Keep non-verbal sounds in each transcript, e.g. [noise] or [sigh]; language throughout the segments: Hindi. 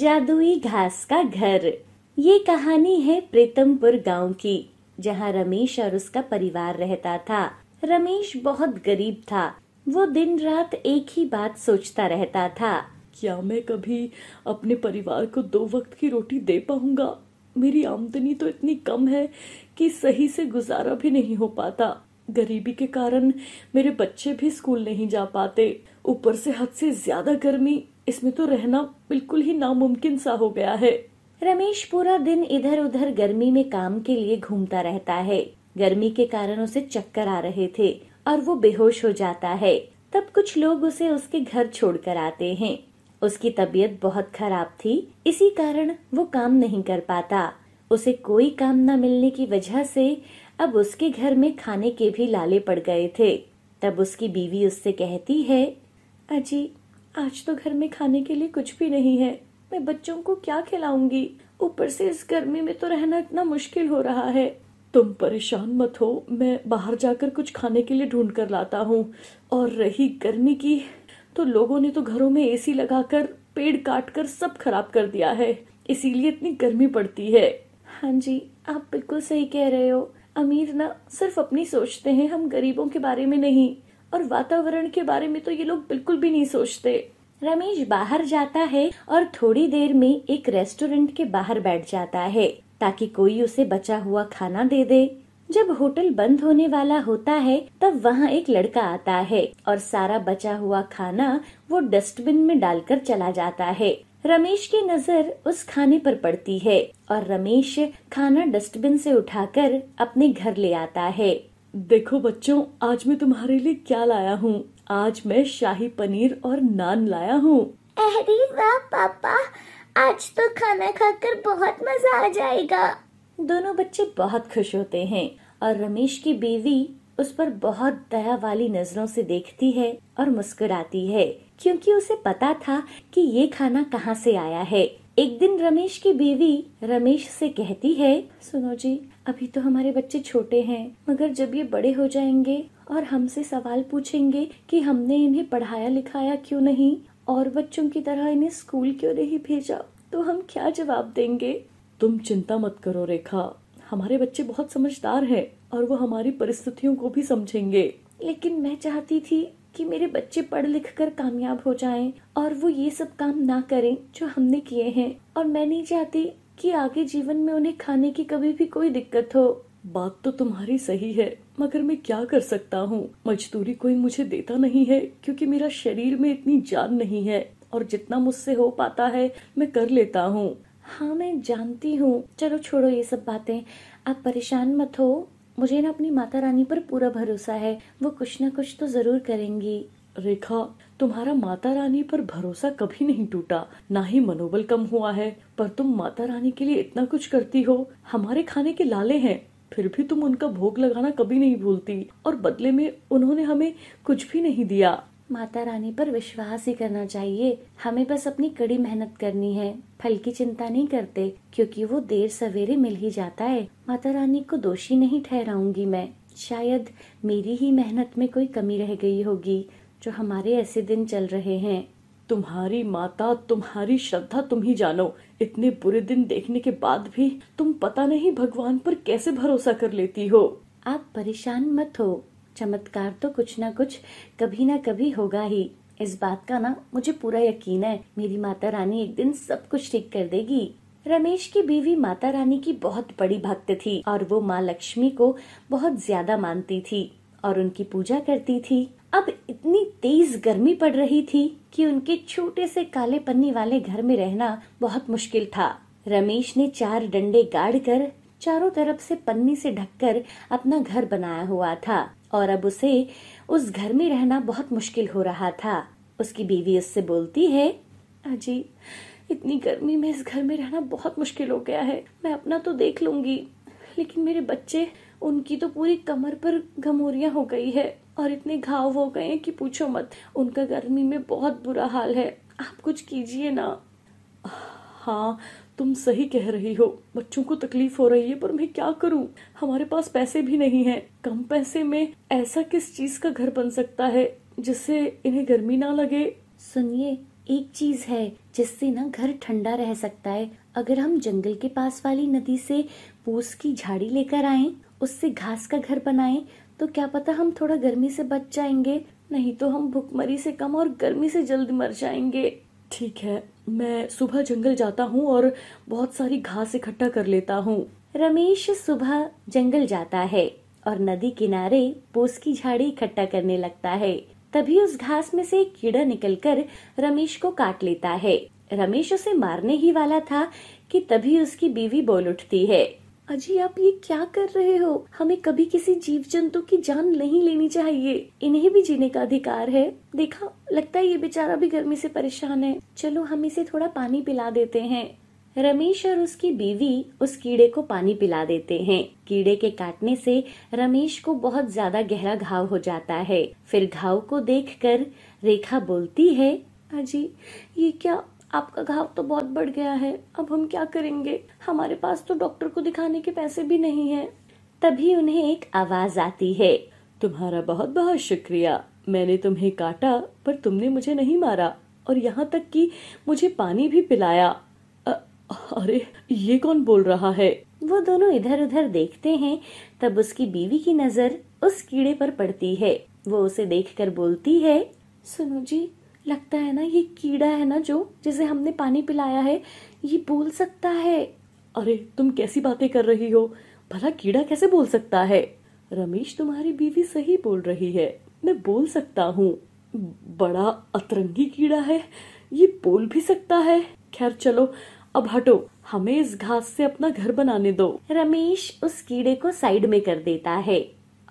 जादुई घास का घर ये कहानी है प्रीतमपुर गांव की जहां रमेश और उसका परिवार रहता था रमेश बहुत गरीब था वो दिन रात एक ही बात सोचता रहता था क्या मैं कभी अपने परिवार को दो वक्त की रोटी दे पाऊंगा मेरी आमदनी तो इतनी कम है कि सही से गुजारा भी नहीं हो पाता गरीबी के कारण मेरे बच्चे भी स्कूल नहीं जा पाते ऊपर से हद से ज्यादा गर्मी इसमें तो रहना बिल्कुल ही नामुमकिन सा हो गया है रमेश पूरा दिन इधर उधर गर्मी में काम के लिए घूमता रहता है गर्मी के कारण उसे चक्कर आ रहे थे और वो बेहोश हो जाता है तब कुछ लोग उसे उसके घर छोड़कर आते हैं उसकी तबीयत बहुत खराब थी इसी कारण वो काम नहीं कर पाता उसे कोई काम न मिलने की वजह से अब उसके घर में खाने के भी लाले पड़ गए थे तब उसकी बीवी उससे कहती है अजी आज तो घर में खाने के लिए कुछ भी नहीं है मैं बच्चों को क्या खिलाऊंगी ऊपर से इस गर्मी में तो रहना इतना मुश्किल हो रहा है तुम परेशान मत हो मैं बाहर जाकर कुछ खाने के लिए ढूंढ कर लाता हूँ और रही गर्मी की तो लोगों ने तो घरों में एसी लगाकर पेड़ काट कर सब खराब कर दिया है इसीलिए इतनी गर्मी पड़ती है हाँ जी आप बिल्कुल सही कह रहे हो अमीर ना सिर्फ अपनी सोचते हैं हम गरीबों के बारे में नहीं और वातावरण के बारे में तो ये लोग बिल्कुल भी नहीं सोचते रमेश बाहर जाता है और थोड़ी देर में एक रेस्टोरेंट के बाहर बैठ जाता है ताकि कोई उसे बचा हुआ खाना दे दे जब होटल बंद होने वाला होता है तब वहाँ एक लड़का आता है और सारा बचा हुआ खाना वो डस्टबिन में डालकर चला जाता है रमेश की नजर उस खाने पर पड़ती है और रमेश खाना डस्टबिन से उठाकर अपने घर ले आता है देखो बच्चों आज मैं तुम्हारे लिए क्या लाया हूँ आज मैं शाही पनीर और नान लाया हूँ अरे वाह पापा आज तो खाना खाकर बहुत मजा आ जाएगा दोनों बच्चे बहुत खुश होते हैं और रमेश की बीवी उस पर बहुत दया वाली नजरों से देखती है और मुस्कुराती है क्योंकि उसे पता था कि ये खाना कहाँ से आया है एक दिन रमेश की बीवी रमेश से कहती है सुनो जी अभी तो हमारे बच्चे छोटे हैं मगर जब ये बड़े हो जाएंगे और हमसे सवाल पूछेंगे कि हमने इन्हें पढ़ाया लिखाया क्यों नहीं और बच्चों की तरह इन्हें स्कूल क्यों नहीं भेजा तो हम क्या जवाब देंगे तुम चिंता मत करो रेखा हमारे बच्चे बहुत समझदार हैं और वो हमारी परिस्थितियों को भी समझेंगे लेकिन मैं चाहती थी कि मेरे बच्चे पढ़ लिख कर कामयाब हो जाएं और वो ये सब काम ना करें जो हमने किए हैं और मैं नहीं चाहती कि आगे जीवन में उन्हें खाने की कभी भी कोई दिक्कत हो बात तो तुम्हारी सही है मगर मैं क्या कर सकता हूँ मजदूरी कोई मुझे देता नहीं है क्योंकि मेरा शरीर में इतनी जान नहीं है और जितना मुझसे हो पाता है मैं कर लेता हूँ हाँ मैं जानती हूँ चलो छोड़ो ये सब बातें आप परेशान मत हो मुझे ना अपनी माता रानी पर पूरा भरोसा है वो कुछ ना कुछ तो जरूर करेंगी रेखा तुम्हारा माता रानी पर भरोसा कभी नहीं टूटा ना ही मनोबल कम हुआ है पर तुम माता रानी के लिए इतना कुछ करती हो हमारे खाने के लाले हैं फिर भी तुम उनका भोग लगाना कभी नहीं भूलती और बदले में उन्होंने हमें कुछ भी नहीं दिया माता रानी पर विश्वास ही करना चाहिए हमें बस अपनी कड़ी मेहनत करनी है फल की चिंता नहीं करते क्योंकि वो देर सवेरे मिल ही जाता है माता रानी को दोषी नहीं ठहराऊंगी मैं शायद मेरी ही मेहनत में कोई कमी रह गई होगी जो हमारे ऐसे दिन चल रहे हैं तुम्हारी माता तुम्हारी श्रद्धा तुम ही जानो इतने बुरे दिन देखने के बाद भी तुम पता नहीं भगवान पर कैसे भरोसा कर लेती हो आप परेशान मत हो चमत्कार तो कुछ ना कुछ कभी ना कभी होगा ही इस बात का ना मुझे पूरा यकीन है मेरी माता रानी एक दिन सब कुछ ठीक कर देगी रमेश की बीवी माता रानी की बहुत बड़ी भक्त थी और वो माँ लक्ष्मी को बहुत ज्यादा मानती थी और उनकी पूजा करती थी अब इतनी तेज गर्मी पड़ रही थी कि उनके छोटे से काले पन्नी वाले घर में रहना बहुत मुश्किल था रमेश ने चार डंडे गाड़ कर चारों तरफ से पन्नी से ढककर अपना घर बनाया हुआ था और अब उसे उस घर में रहना बहुत मुश्किल हो रहा था उसकी बीवी उससे बोलती है अजी इतनी गर्मी में इस घर में रहना बहुत मुश्किल हो गया है मैं अपना तो देख लूंगी लेकिन मेरे बच्चे उनकी तो पूरी कमर पर घमोरिया हो गई है और इतने घाव हो गए हैं कि पूछो मत उनका गर्मी में बहुत बुरा हाल है आप कुछ कीजिए ना हाँ तुम सही कह रही हो बच्चों को तकलीफ हो रही है पर मैं क्या करूं हमारे पास पैसे भी नहीं है कम पैसे में ऐसा किस चीज का घर बन सकता है जिससे इन्हें गर्मी ना लगे सुनिए एक चीज है जिससे ना घर ठंडा रह सकता है अगर हम जंगल के पास वाली नदी से पूस की झाड़ी लेकर आए उससे घास का घर बनाए तो क्या पता हम थोड़ा गर्मी से बच जाएंगे नहीं तो हम भुखमरी से कम और गर्मी से जल्द मर जाएंगे ठीक है मैं सुबह जंगल जाता हूँ और बहुत सारी घास इकट्ठा कर लेता हूँ रमेश सुबह जंगल जाता है और नदी किनारे पोस की झाड़ी इकट्ठा करने लगता है तभी उस घास में से एक कीड़ा निकलकर रमेश को काट लेता है रमेश उसे मारने ही वाला था कि तभी उसकी बीवी बोल उठती है अजी आप ये क्या कर रहे हो हमें कभी किसी जीव जंतु की जान नहीं लेनी चाहिए इन्हें भी जीने का अधिकार है देखा लगता है ये बेचारा भी गर्मी से परेशान है चलो हम इसे थोड़ा पानी पिला देते हैं रमेश और उसकी बीवी उस कीड़े को पानी पिला देते हैं कीड़े के काटने से रमेश को बहुत ज्यादा गहरा घाव हो जाता है फिर घाव को देखकर रेखा बोलती है अजी ये क्या आपका घाव तो बहुत बढ़ गया है अब हम क्या करेंगे हमारे पास तो डॉक्टर को दिखाने के पैसे भी नहीं है तभी उन्हें एक आवाज आती है तुम्हारा बहुत बहुत शुक्रिया मैंने तुम्हें काटा पर तुमने मुझे नहीं मारा और यहाँ तक कि मुझे पानी भी पिलाया अ, अरे ये कौन बोल रहा है वो दोनों इधर उधर देखते हैं तब उसकी बीवी की नजर उस कीड़े पर पड़ती है वो उसे देखकर बोलती है सुनो जी लगता है ना ये कीड़ा है ना जो जिसे हमने पानी पिलाया है ये बोल सकता है अरे तुम कैसी बातें कर रही हो भला कीड़ा कैसे बोल सकता है रमेश तुम्हारी बीवी सही बोल रही है मैं बोल सकता हूँ बड़ा अतरंगी कीड़ा है ये बोल भी सकता है खैर चलो अब हटो हमें इस घास से अपना घर बनाने दो रमेश उस कीड़े को साइड में कर देता है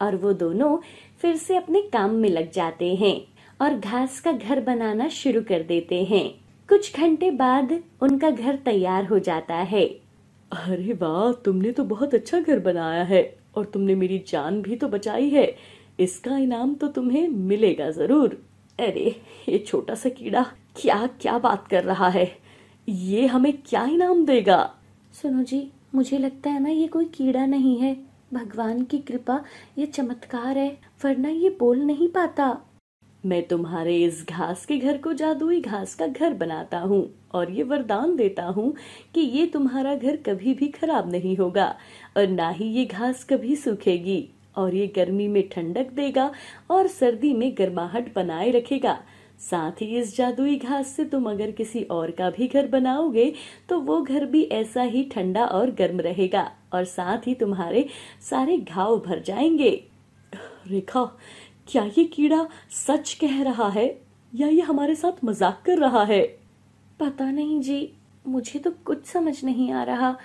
और वो दोनों फिर से अपने काम में लग जाते हैं और घास का घर बनाना शुरू कर देते हैं कुछ घंटे बाद उनका घर तैयार हो जाता है अरे वाह तुमने तो बहुत अच्छा घर बनाया है और तुमने मेरी जान भी तो बचाई है इसका इनाम तो तुम्हें मिलेगा जरूर अरे ये छोटा सा कीड़ा क्या क्या बात कर रहा है ये हमें क्या इनाम देगा सुनो जी मुझे लगता है ना ये कोई कीड़ा नहीं है भगवान की कृपा ये चमत्कार है वरना ये बोल नहीं पाता मैं तुम्हारे इस घास के घर को जादुई घास का घर बनाता हूँ और ये वरदान देता हूँ कि ये तुम्हारा घर कभी भी खराब नहीं होगा और ना ही ये घास कभी सूखेगी और ये गर्मी में ठंडक देगा और सर्दी में गर्माहट बनाए रखेगा साथ ही इस जादुई घास से तुम अगर किसी और का भी घर बनाओगे तो वो घर भी ऐसा ही ठंडा और गर्म रहेगा और साथ ही तुम्हारे सारे घाव भर जाएंगे रेखा क्या ये कीड़ा सच कह रहा है या ये हमारे साथ मजाक कर रहा है पता नहीं जी मुझे तो कुछ समझ नहीं आ रहा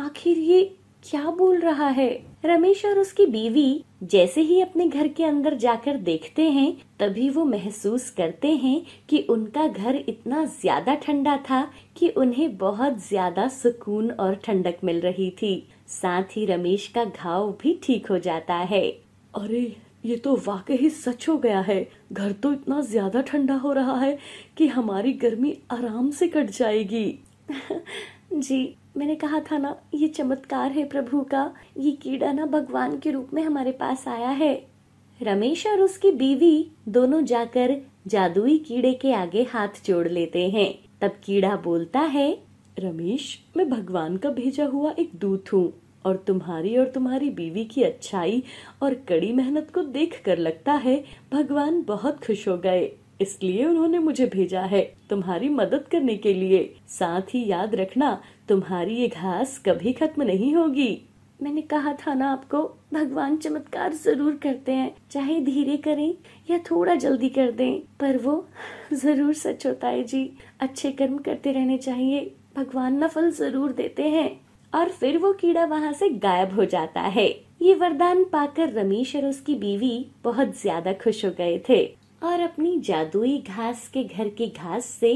आखिर ये क्या बोल रहा है रमेश और उसकी बीवी जैसे ही अपने घर के अंदर जाकर देखते हैं तभी वो महसूस करते हैं कि उनका घर इतना ज्यादा ठंडा था कि उन्हें बहुत ज्यादा सुकून और ठंडक मिल रही थी साथ ही रमेश का घाव भी ठीक हो जाता है अरे ये तो वाकई सच हो गया है घर तो इतना ज्यादा ठंडा हो रहा है कि हमारी गर्मी आराम से कट जाएगी [laughs] जी मैंने कहा था ना ये चमत्कार है प्रभु का ये कीड़ा ना भगवान के रूप में हमारे पास आया है रमेश और उसकी बीवी दोनों जाकर जादुई कीड़े के आगे हाथ जोड़ लेते हैं तब कीड़ा बोलता है रमेश मैं भगवान का भेजा हुआ एक दूत हूँ और तुम्हारी और तुम्हारी बीवी की अच्छाई और कड़ी मेहनत को देख कर लगता है भगवान बहुत खुश हो गए इसलिए उन्होंने मुझे भेजा है तुम्हारी मदद करने के लिए साथ ही याद रखना तुम्हारी ये घास कभी खत्म नहीं होगी मैंने कहा था ना आपको भगवान चमत्कार जरूर करते हैं चाहे धीरे करें या थोड़ा जल्दी कर दें पर वो जरूर सच होता है जी अच्छे कर्म करते रहने चाहिए भगवान नफल फल जरूर देते हैं और फिर वो कीड़ा वहाँ से गायब हो जाता है ये वरदान पाकर रमेश और उसकी बीवी बहुत ज्यादा खुश हो गए थे और अपनी जादुई घास के घर की घास से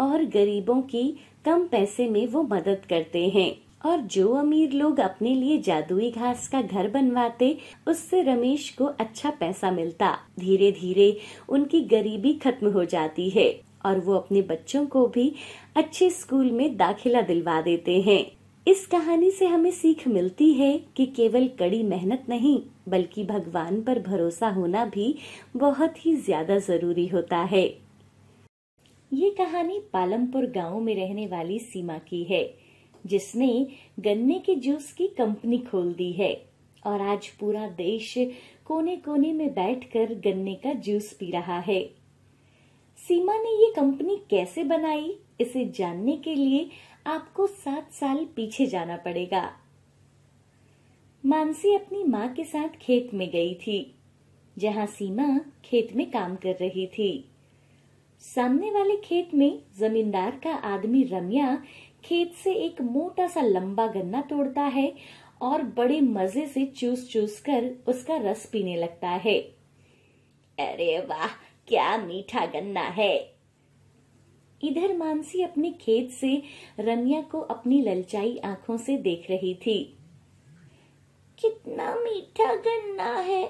और गरीबों की कम पैसे में वो मदद करते हैं और जो अमीर लोग अपने लिए जादुई घास का घर बनवाते उससे रमेश को अच्छा पैसा मिलता धीरे धीरे उनकी गरीबी खत्म हो जाती है और वो अपने बच्चों को भी अच्छे स्कूल में दाखिला दिलवा देते हैं इस कहानी से हमें सीख मिलती है कि केवल कड़ी मेहनत नहीं बल्कि भगवान पर भरोसा होना भी बहुत ही ज्यादा जरूरी होता है ये कहानी पालमपुर गांव में रहने वाली सीमा की है जिसने गन्ने के जूस की कंपनी खोल दी है और आज पूरा देश कोने कोने में बैठकर गन्ने का जूस पी रहा है सीमा ने ये कंपनी कैसे बनाई इसे जानने के लिए आपको सात साल पीछे जाना पड़ेगा मानसी अपनी माँ के साथ खेत में गई थी जहाँ सीमा खेत में काम कर रही थी सामने वाले खेत में जमींदार का आदमी रम्या खेत से एक मोटा सा लंबा गन्ना तोड़ता है और बड़े मजे से चूस चूस कर उसका रस पीने लगता है अरे वाह क्या मीठा गन्ना है इधर मानसी अपने खेत से रम्या को अपनी ललचाई आंखों से देख रही थी कितना मीठा गन्ना है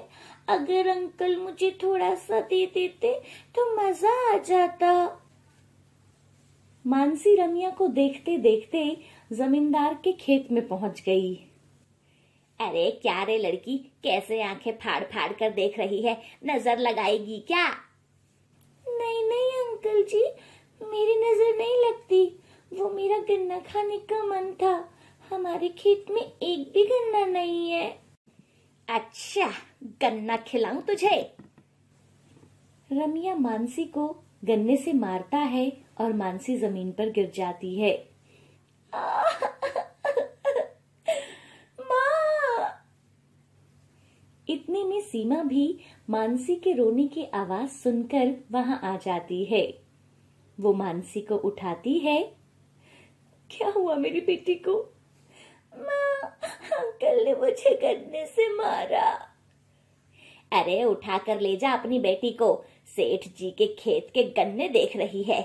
अगर अंकल मुझे थोड़ा सा दे देते तो मजा आ जाता मानसी रमिया को देखते देखते जमींदार के खेत में पहुंच गई अरे क्या रे लड़की कैसे आंखें फाड़ फाड़ कर देख रही है नजर लगाएगी क्या नहीं नहीं अंकल जी मेरी नजर नहीं लगती वो मेरा गन्ना खाने का मन था हमारे खेत में एक भी गन्ना नहीं है अच्छा गन्ना खिलाऊं तुझे रमिया मानसी को गन्ने से मारता है और मानसी जमीन पर गिर जाती है इतने में सीमा भी मानसी के रोने की आवाज सुनकर वहां आ जाती है वो मानसी को उठाती है क्या हुआ मेरी बेटी को माँ अंकल ने मुझे गन्ने से मारा अरे उठा कर ले जा अपनी बेटी को सेठ जी के खेत के गन्ने देख रही है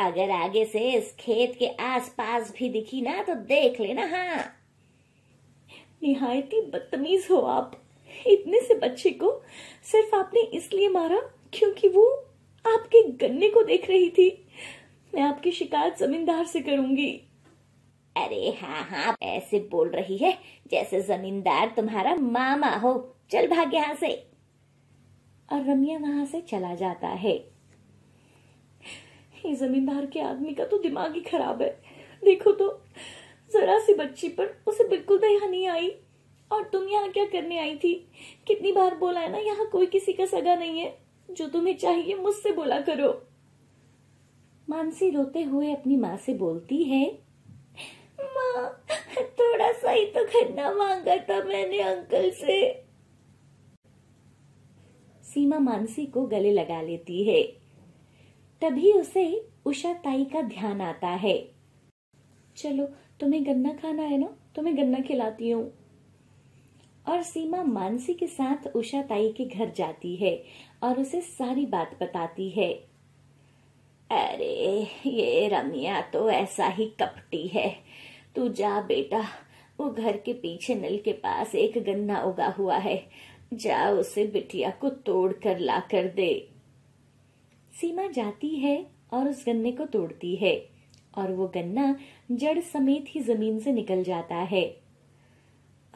अगर आगे से इस खेत के आसपास भी दिखी ना तो देख लेना हाँ निहायती बदतमीज हो आप इतने से बच्चे को सिर्फ आपने इसलिए मारा क्योंकि वो आपके गन्ने को देख रही थी मैं आपकी शिकायत जमींदार से करूंगी अरे हाँ हाँ ऐसे बोल रही है जैसे जमींदार तुम्हारा मामा हो चल भाग यहां से और रमिया वहां से चला जाता है ये जमींदार के आदमी का तो दिमाग ही खराब है देखो तो जरा सी बच्ची पर उसे बिल्कुल दया नहीं आई और तुम यहाँ क्या करने आई थी कितनी बार बोला है ना यहाँ कोई किसी का सगा नहीं है जो तुम्हें चाहिए मुझसे बोला करो मानसी रोते हुए अपनी माँ से बोलती है माँ थोड़ा सा ही तो खन्ना मांगा था मैंने अंकल से सीमा मानसी को गले लगा लेती है तभी उसे उषा ताई का ध्यान आता है चलो तुम्हें गन्ना खाना है ना तुम्हें गन्ना खिलाती हूँ और सीमा मानसी के साथ उषा ताई के घर जाती है और उसे सारी बात बताती है अरे ये रमिया तो ऐसा ही कपटी है तू जा बेटा वो घर के पीछे नल के पास एक गन्ना उगा हुआ है जा उसे बिटिया को तोड़ कर ला कर दे सीमा जाती है और उस गन्ने को तोड़ती है और वो गन्ना जड़ समेत ही जमीन से निकल जाता है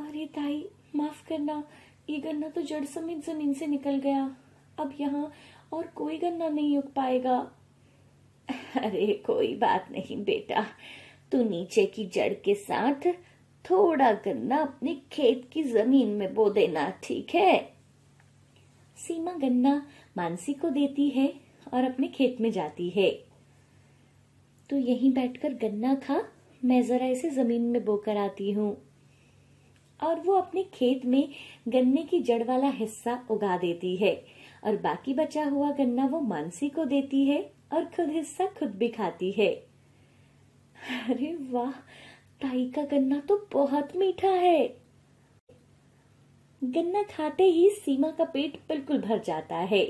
अरे ताई माफ करना ये गन्ना तो जड़ समेत जमीन से निकल गया अब यहाँ और कोई गन्ना नहीं उग पाएगा अरे कोई बात नहीं बेटा तू नीचे की जड़ के साथ थोड़ा गन्ना अपने खेत की जमीन में बो देना ठीक है सीमा गन्ना मानसी को देती है और अपने खेत में जाती है तो यहीं बैठकर गन्ना खा मैं जरा इसे जमीन में बोकर आती हूँ और वो अपने खेत में गन्ने की जड़ वाला हिस्सा उगा देती है और बाकी बचा हुआ गन्ना वो मानसी को देती है और खुद हिस्सा खुद भी खाती है अरे वाह ताई का गन्ना तो बहुत मीठा है गन्ना खाते ही सीमा का पेट बिल्कुल भर जाता है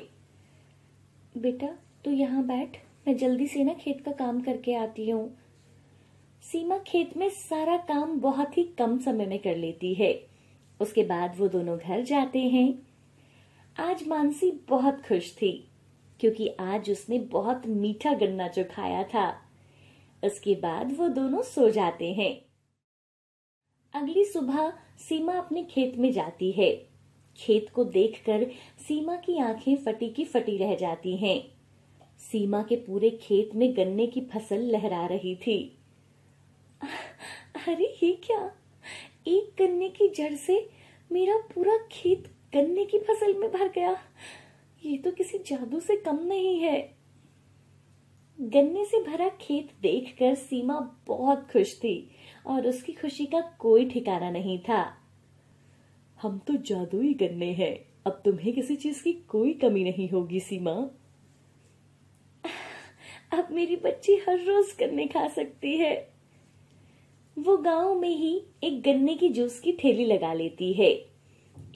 बेटा तू यहाँ बैठ मैं जल्दी से ना खेत का काम करके आती हूँ सीमा खेत में सारा काम बहुत ही कम समय में कर लेती है उसके बाद वो दोनों घर जाते हैं आज मानसी बहुत खुश थी क्योंकि आज उसने बहुत मीठा गन्ना जो खाया था उसके बाद वो दोनों सो जाते हैं अगली सुबह सीमा अपने खेत में जाती है खेत को देखकर सीमा की आंखें फटी की फटी रह जाती हैं। सीमा के पूरे खेत में गन्ने की फसल लहरा रही थी अरे ये क्या एक गन्ने की जड़ से मेरा पूरा खेत गन्ने की फसल में भर गया ये तो किसी जादू से कम नहीं है गन्ने से भरा खेत देखकर सीमा बहुत खुश थी और उसकी खुशी का कोई ठिकाना नहीं था हम तो जादुई गन्ने हैं अब तुम्हें किसी चीज की कोई कमी नहीं होगी सीमा अब मेरी बच्ची हर रोज गन्ने खा सकती है वो गांव में ही एक गन्ने की जूस की ठेली लगा लेती है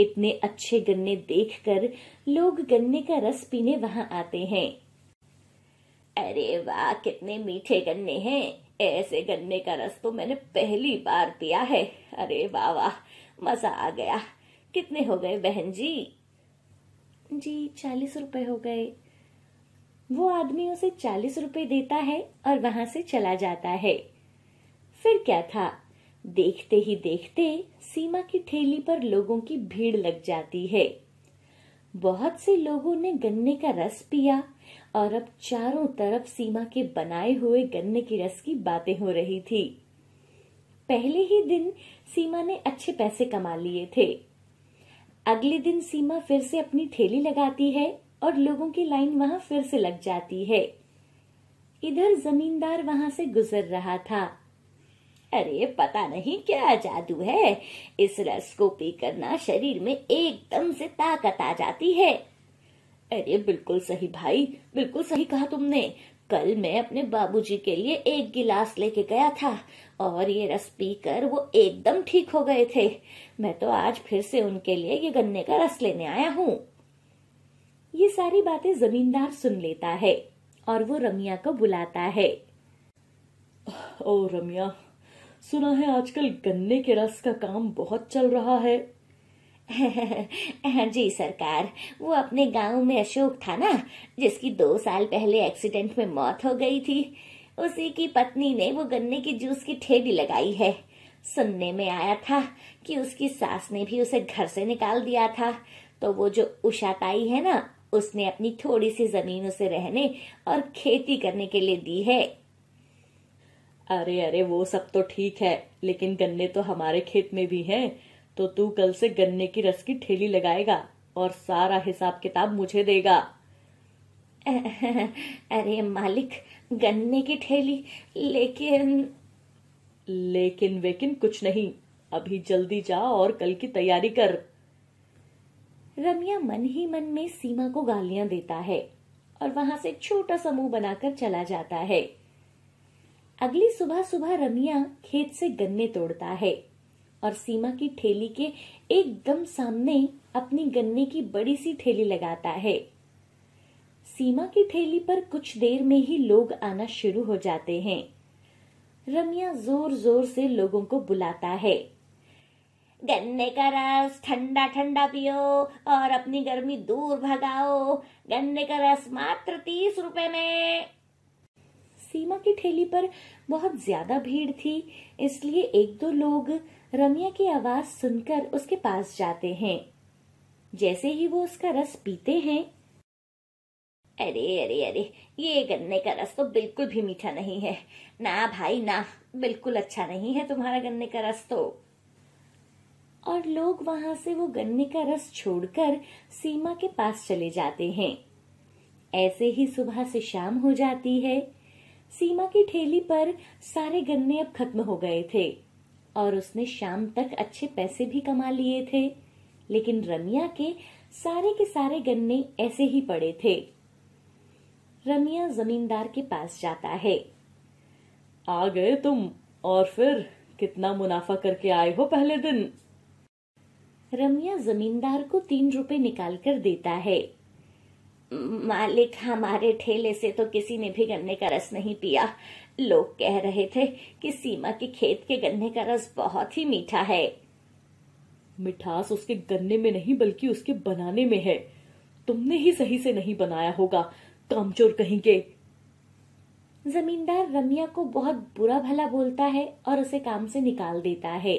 इतने अच्छे गन्ने देखकर लोग गन्ने का रस पीने वहां आते हैं अरे वाह कितने मीठे गन्ने हैं ऐसे गन्ने का रस तो मैंने पहली बार पिया है अरे वाह वाह मजा आ गया कितने हो गए बहन जी जी चालीस रुपए हो गए वो आदमी उसे चालीस रुपए देता है और वहां से चला जाता है फिर क्या था देखते ही देखते सीमा की ठेली पर लोगों की भीड़ लग जाती है बहुत से लोगों ने गन्ने का रस पिया और अब चारों तरफ सीमा के बनाए हुए गन्ने की रस की बातें हो रही थी पहले ही दिन सीमा ने अच्छे पैसे कमा लिए थे अगले दिन सीमा फिर से अपनी ठेली लगाती है और लोगों की लाइन वहां फिर से लग जाती है इधर जमींदार वहां से गुजर रहा था अरे पता नहीं क्या जादू है इस रस को पी करना शरीर में एकदम से ताकत आ जाती है अरे बिल्कुल सही भाई बिल्कुल सही कहा तुमने कल मैं अपने बाबूजी के लिए एक गिलास लेके गया था और ये रस पीकर वो एकदम ठीक हो गए थे मैं तो आज फिर से उनके लिए ये गन्ने का रस लेने आया हूँ ये सारी बातें जमींदार सुन लेता है और वो रमिया को बुलाता है ओ रमिया सुना है आजकल गन्ने के रस का काम बहुत चल रहा है [laughs] जी सरकार वो अपने गांव में अशोक था ना जिसकी दो साल पहले एक्सीडेंट में मौत हो गई थी उसी की पत्नी ने वो गन्ने के जूस की ठेली लगाई है सुनने में आया था कि उसकी सास ने भी उसे घर से निकाल दिया था तो वो जो उषाताई है ना उसने अपनी थोड़ी सी जमीन उसे रहने और खेती करने के लिए दी है अरे अरे वो सब तो ठीक है लेकिन गन्ने तो हमारे खेत में भी हैं तो तू कल से गन्ने की रस की ठेली लगाएगा और सारा हिसाब किताब मुझे देगा [laughs] अरे मालिक गन्ने की ठेली लेकिन लेकिन वेकिन कुछ नहीं अभी जल्दी जा और कल की तैयारी कर रमिया मन ही मन में सीमा को गालियां देता है और वहां से छोटा समूह बनाकर चला जाता है अगली सुबह सुबह रमिया खेत से गन्ने तोड़ता है और सीमा की ठेली के एकदम सामने अपनी गन्ने की बड़ी सी ठेली लगाता है सीमा की ठेली पर कुछ देर में ही लोग आना शुरू हो जाते हैं रमिया जोर जोर से लोगों को बुलाता है गन्ने का रस ठंडा ठंडा पियो और अपनी गर्मी दूर भगाओ गन्ने का रस मात्र तीस रुपए में सीमा की ठेली पर बहुत ज्यादा भीड़ थी इसलिए एक दो लोग रमिया की आवाज सुनकर उसके पास जाते हैं जैसे ही वो उसका रस पीते हैं अरे अरे अरे ये गन्ने का रस तो बिल्कुल भी मीठा नहीं है ना भाई ना बिल्कुल अच्छा नहीं है तुम्हारा गन्ने का रस तो और लोग वहां से वो गन्ने का रस छोड़कर सीमा के पास चले जाते हैं ऐसे ही सुबह से शाम हो जाती है सीमा की ठेली पर सारे गन्ने अब खत्म हो गए थे और उसने शाम तक अच्छे पैसे भी कमा लिए थे लेकिन रमिया के सारे के सारे गन्ने ऐसे ही पड़े थे रमिया जमींदार के पास जाता है आ गए तुम और फिर कितना मुनाफा करके आए हो पहले दिन रमिया जमींदार को तीन रुपए निकाल कर देता है मालिक हमारे ठेले से तो किसी ने भी गन्ने का रस नहीं पिया लोग कह रहे थे कि सीमा के खेत के गन्ने का रस बहुत ही मीठा है मिठास उसके गन्ने में नहीं बल्कि उसके बनाने में है तुमने ही सही से नहीं बनाया होगा कामचोर के जमींदार रमिया को बहुत बुरा भला बोलता है और उसे काम से निकाल देता है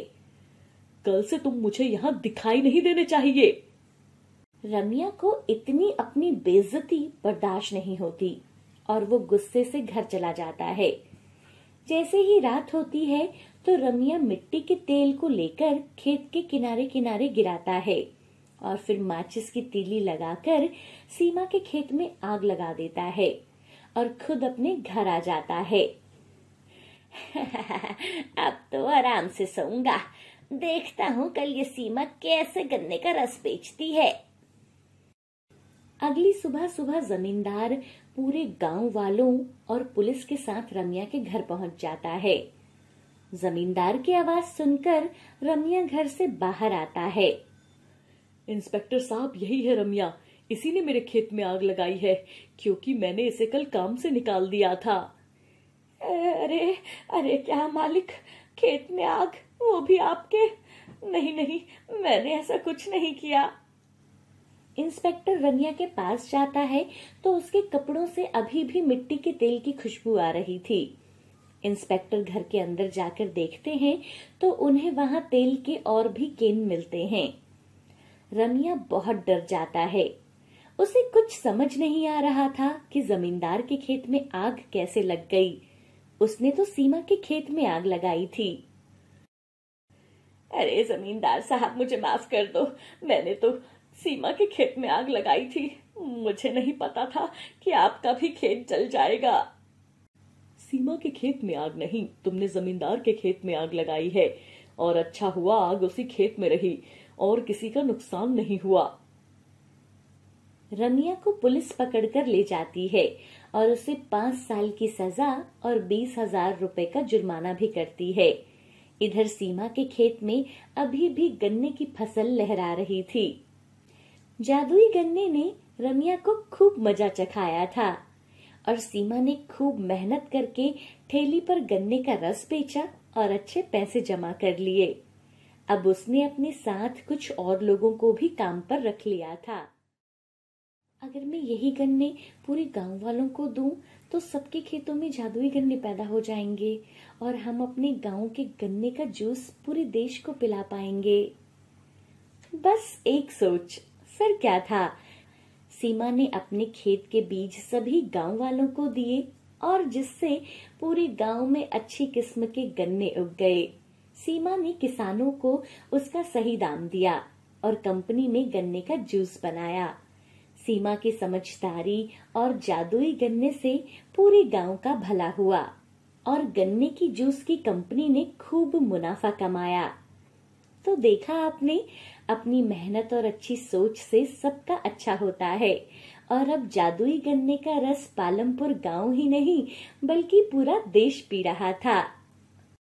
कल से तुम मुझे यहाँ दिखाई नहीं देने चाहिए रमिया को इतनी अपनी बेजती बर्दाश्त नहीं होती और वो गुस्से से घर चला जाता है जैसे ही रात होती है तो रमिया मिट्टी के तेल को लेकर खेत के किनारे किनारे गिराता है और फिर माचिस की तीली लगाकर सीमा के खेत में आग लगा देता है और खुद अपने घर आ जाता है [laughs] अब तो आराम से सोऊंगा देखता हूँ कल ये सीमा कैसे गन्ने का रस बेचती है अगली सुबह सुबह जमींदार पूरे गांव वालों और पुलिस के साथ रमिया के घर पहुंच जाता है जमींदार की आवाज सुनकर रमिया घर से बाहर आता है इंस्पेक्टर साहब यही है रमिया इसी ने मेरे खेत में आग लगाई है क्योंकि मैंने इसे कल काम से निकाल दिया था अरे अरे क्या मालिक खेत में आग वो भी आपके नहीं नहीं मैंने ऐसा कुछ नहीं किया इंस्पेक्टर रनिया के पास जाता है तो उसके कपड़ों से अभी भी मिट्टी के तेल की खुशबू आ रही थी इंस्पेक्टर घर के अंदर जाकर देखते हैं तो उन्हें वहां तेल के और भी केन मिलते हैं रनिया बहुत डर जाता है उसे कुछ समझ नहीं आ रहा था कि जमींदार के खेत में आग कैसे लग गई उसने तो सीमा के खेत में आग लगाई थी अरे जमींदार साहब मुझे माफ कर दो मैंने तो सीमा के खेत में आग लगाई थी मुझे नहीं पता था कि आपका भी खेत जल जाएगा सीमा के खेत में आग नहीं तुमने जमींदार के खेत में आग लगाई है और अच्छा हुआ आग उसी खेत में रही और किसी का नुकसान नहीं हुआ रमिया को पुलिस पकड़कर ले जाती है और उसे पांच साल की सजा और बीस हजार रूपए का जुर्माना भी करती है इधर सीमा के खेत में अभी भी गन्ने की फसल लहरा रही थी जादुई गन्ने ने रमिया को खूब मजा चखाया था और सीमा ने खूब मेहनत करके ठेली पर गन्ने का रस बेचा और अच्छे पैसे जमा कर लिए अब उसने अपने साथ कुछ और लोगों को भी काम पर रख लिया था अगर मैं यही गन्ने पूरे गांव वालों को दूं तो सबके खेतों में जादुई गन्ने पैदा हो जाएंगे और हम अपने गांव के गन्ने का जूस पूरे देश को पिला पाएंगे बस एक सोच फिर क्या था सीमा ने अपने खेत के बीज सभी गांव वालों को दिए और जिससे पूरे गांव में अच्छी किस्म के गन्ने उग गए सीमा ने किसानों को उसका सही दाम दिया और कंपनी में गन्ने का जूस बनाया सीमा की समझदारी और जादुई गन्ने से पूरे गांव का भला हुआ और गन्ने की जूस की कंपनी ने खूब मुनाफा कमाया तो देखा आपने अपनी मेहनत और अच्छी सोच से सबका अच्छा होता है और अब जादुई गन्ने का रस पालमपुर गांव ही नहीं बल्कि पूरा देश पी रहा था